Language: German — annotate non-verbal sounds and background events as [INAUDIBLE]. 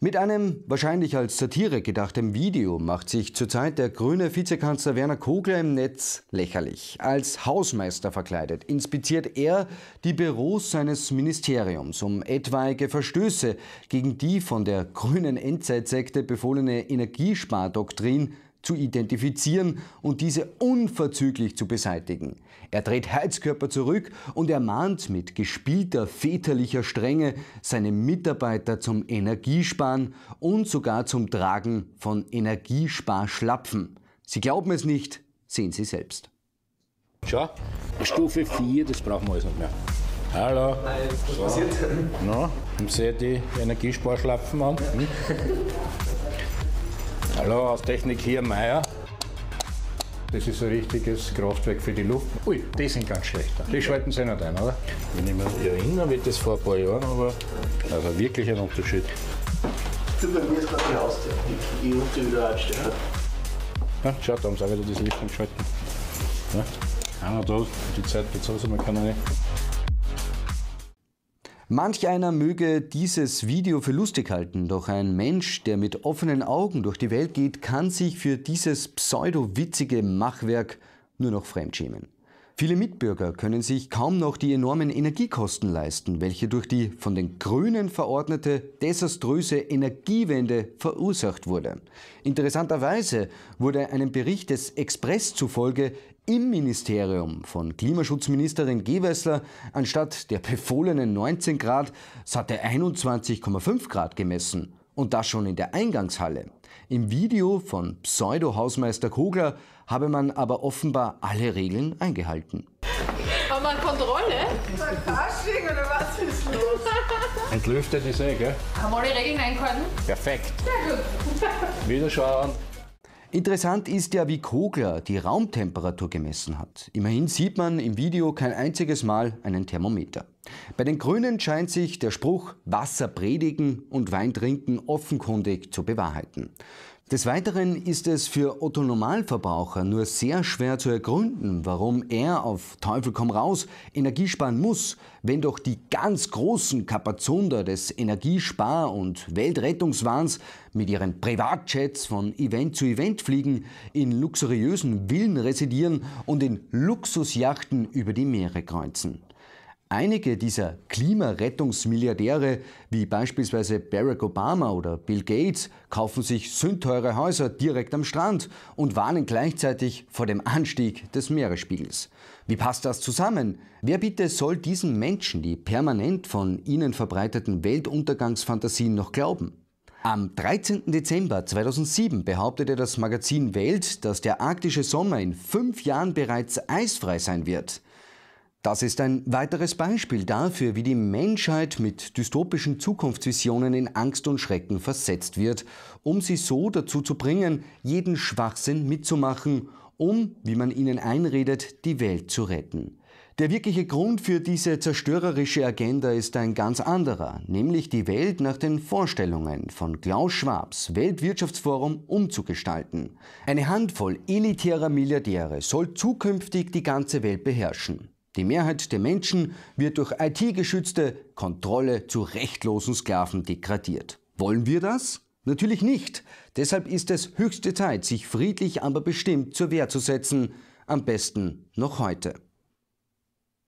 Mit einem wahrscheinlich als Satire gedachten Video macht sich zurzeit der grüne Vizekanzler Werner Kogler im Netz lächerlich. Als Hausmeister verkleidet inspiziert er die Büros seines Ministeriums, um etwaige Verstöße gegen die von der grünen Endzeitsekte befohlene Energiespardoktrin zu identifizieren und diese unverzüglich zu beseitigen. Er dreht Heizkörper zurück und ermahnt mit gespielter väterlicher Strenge seine Mitarbeiter zum Energiesparen und sogar zum Tragen von Energiesparschlapfen. Sie glauben es nicht, sehen Sie selbst. Schau, Stufe 4, das brauchen wir alles nicht mehr. Hallo. Hi, was passiert? Na, no, seht die Energiesparschlapfen an? [LAUGHS] Hm? Hallo, aus Technik hier, Meier. Das ist ein richtiges Kraftwerk für die Luft. Ui, die sind ganz schlecht. Die schalten sie nicht ein, oder? Wenn ich mich erinnere, wird das vor ein paar Jahren, aber also wirklich ein Unterschied. Du, bei mir jetzt gerade die Haustür. Ich muss wieder einstellen. Ja, schaut, da haben sie auch wieder das Licht angeschalten. Ja, einer ah, da, die Zeit bezahlt, man kann auch nicht. Manch einer möge dieses Video für lustig halten, doch ein Mensch, der mit offenen Augen durch die Welt geht, kann sich für dieses pseudo-witzige Machwerk nur noch fremdschämen. Viele Mitbürger können sich kaum noch die enormen Energiekosten leisten, welche durch die von den Grünen verordnete desaströse Energiewende verursacht wurde. Interessanterweise wurde einem Bericht des Express zufolge im Ministerium von Klimaschutzministerin Gewessler anstatt der befohlenen 19 Grad satte 21,5 Grad gemessen. Und das schon in der Eingangshalle. Im Video von Pseudo-Hausmeister Kogler habe man aber offenbar alle Regeln eingehalten. Haben wir eine Kontrolle? Fasching oder was ist los? [LAUGHS] Entlüftet ist eh, gell? Haben wir alle Regeln eingehalten? Perfekt. Sehr gut. Wiederschauen. Interessant ist ja, wie Kogler die Raumtemperatur gemessen hat. Immerhin sieht man im Video kein einziges Mal einen Thermometer. Bei den Grünen scheint sich der Spruch Wasser predigen und Wein trinken offenkundig zu bewahrheiten. Des Weiteren ist es für Otto Normalverbraucher nur sehr schwer zu ergründen, warum er auf Teufel komm raus Energie sparen muss, wenn doch die ganz großen Kapazunder des Energiespar- und Weltrettungswahns mit ihren Privatjets von Event zu Event fliegen, in luxuriösen Villen residieren und in Luxusjachten über die Meere kreuzen. Einige dieser Klimarettungsmilliardäre, wie beispielsweise Barack Obama oder Bill Gates, kaufen sich sündteure Häuser direkt am Strand und warnen gleichzeitig vor dem Anstieg des Meeresspiegels. Wie passt das zusammen? Wer bitte soll diesen Menschen die permanent von ihnen verbreiteten Weltuntergangsfantasien noch glauben? Am 13. Dezember 2007 behauptete das Magazin Welt, dass der arktische Sommer in fünf Jahren bereits eisfrei sein wird. Das ist ein weiteres Beispiel dafür, wie die Menschheit mit dystopischen Zukunftsvisionen in Angst und Schrecken versetzt wird, um sie so dazu zu bringen, jeden Schwachsinn mitzumachen, um, wie man ihnen einredet, die Welt zu retten. Der wirkliche Grund für diese zerstörerische Agenda ist ein ganz anderer, nämlich die Welt nach den Vorstellungen von Klaus Schwabs Weltwirtschaftsforum umzugestalten. Eine Handvoll elitärer Milliardäre soll zukünftig die ganze Welt beherrschen. Die Mehrheit der Menschen wird durch IT-geschützte Kontrolle zu rechtlosen Sklaven degradiert. Wollen wir das? Natürlich nicht. Deshalb ist es höchste Zeit, sich friedlich, aber bestimmt zur Wehr zu setzen. Am besten noch heute.